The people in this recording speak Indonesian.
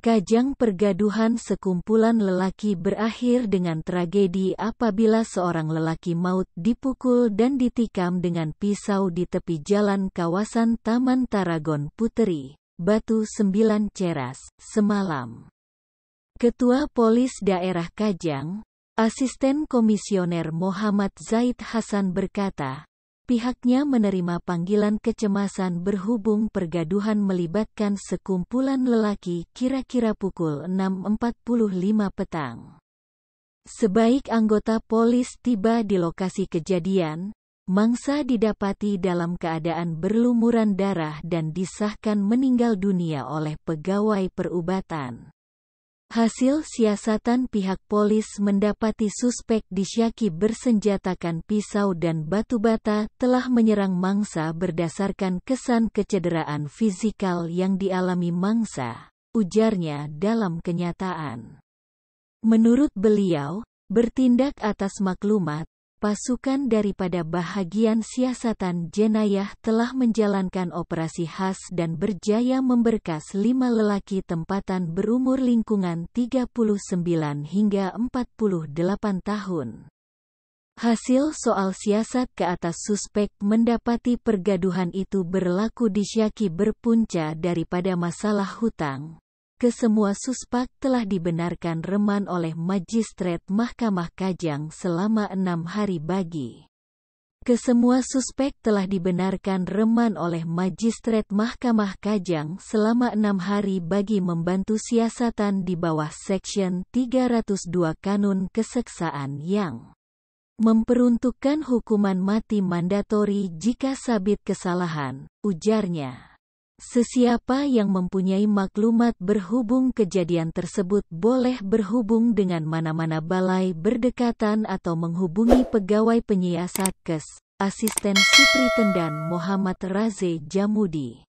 Kajang pergaduhan sekumpulan lelaki berakhir dengan tragedi apabila seorang lelaki maut dipukul dan ditikam dengan pisau di tepi jalan kawasan Taman Taragon Puteri, Batu Sembilan Ceras, semalam. Ketua Polis Daerah Kajang, Asisten Komisioner Muhammad Zaid Hasan berkata, Pihaknya menerima panggilan kecemasan berhubung pergaduhan melibatkan sekumpulan lelaki kira-kira pukul 6.45 petang. Sebaik anggota polis tiba di lokasi kejadian, mangsa didapati dalam keadaan berlumuran darah dan disahkan meninggal dunia oleh pegawai perubatan. Hasil siasatan pihak polis mendapati suspek disyaki bersenjatakan pisau dan batu bata telah menyerang mangsa berdasarkan kesan kecederaan fisikal yang dialami mangsa, ujarnya dalam kenyataan. Menurut beliau, bertindak atas maklumat, pasukan daripada bahagian siasatan Jenayah telah menjalankan operasi khas dan berjaya memberkas lima lelaki tempatan berumur lingkungan 39 hingga 48 tahun. Hasil soal siasat ke atas suspek mendapati pergaduhan itu berlaku di Syaki berpunca daripada masalah hutang kesemua suspek telah dibenarkan reman oleh majistret Mahkamah Kajang selama enam hari bagi. Kesemua suspek telah dibenarkan reman oleh majistret Mahkamah Kajang selama enam hari bagi membantu siasatan di bawah Seksyen 302 Kanun Keseksaan yang memperuntukkan hukuman mati mandatori jika sabit kesalahan, ujarnya. Sesiapa yang mempunyai maklumat berhubung kejadian tersebut boleh berhubung dengan mana-mana balai berdekatan atau menghubungi pegawai penyiasat KES, asisten Supri Tendan Muhammad Raze Jamudi.